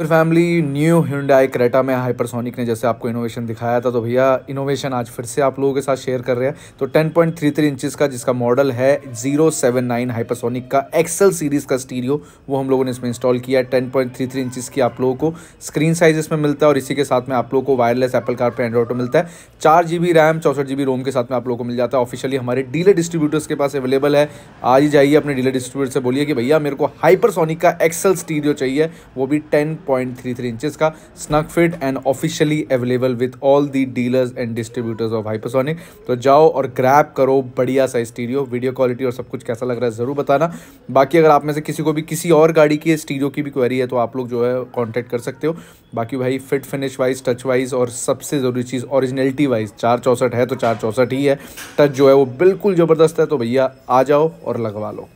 फिर family new Hyundai Creta में Hypersonic ने जैसे आपको इनोवेशन दिखाया था तो भैया इनोवेशन आज फिर से आप लोगों के साथ शेयर कर रहे हैं तो 10.33 पॉइंट इंचेस का जिसका मॉडल है 079 हाइपरसोनिक का एक्सल सीरीज का स्टीरियो वो हम लोगों ने इसमें इंस्टॉल किया है 10.33 पॉइंट इंचेस की आप लोगों को स्क्रीन साइज इसमें मिलता है और इसी के साथ में आप लोगों को वायरलेस एप्पल कार पर एंड्रॉइड मिलता है चार जी रैम चौसठ जी रोम के साथ में आप लोगों को मिल जाता है ऑफिशियली हमारे डीलर डिस्ट्रीब्यूटर्स के पास अवेलेबल है आज ही जाइए अपने डीलर डिस्ट्रीब्यूटर से बोलिए कि भैया मेरे को हाइपरसोनिक का एक्सल स्टीरियो चाहिए वो भी टेन थ्री इंचेस का snug fit and officially available with all the dealers and distributors of Hypersonic तो जाओ और ग्रैप करो बढ़िया सा स्टीरियो वीडियो क्वालिटी और सब कुछ कैसा लग रहा है ज़रूर बताना बाकी अगर आप में से किसी को भी किसी और गाड़ी की स्टीरियो की भी क्वेरी है तो आप लोग जो है कॉन्टैक्ट कर सकते हो बाकी भाई fit finish wise touch wise और सबसे ज़रूरी चीज़ ओरिजिनलिटी वाइज चार चौंसठ है तो चार चौंसठ ही है टच जो है वो बिल्कुल ज़बरदस्त है तो भैया आ जाओ और लगवा लो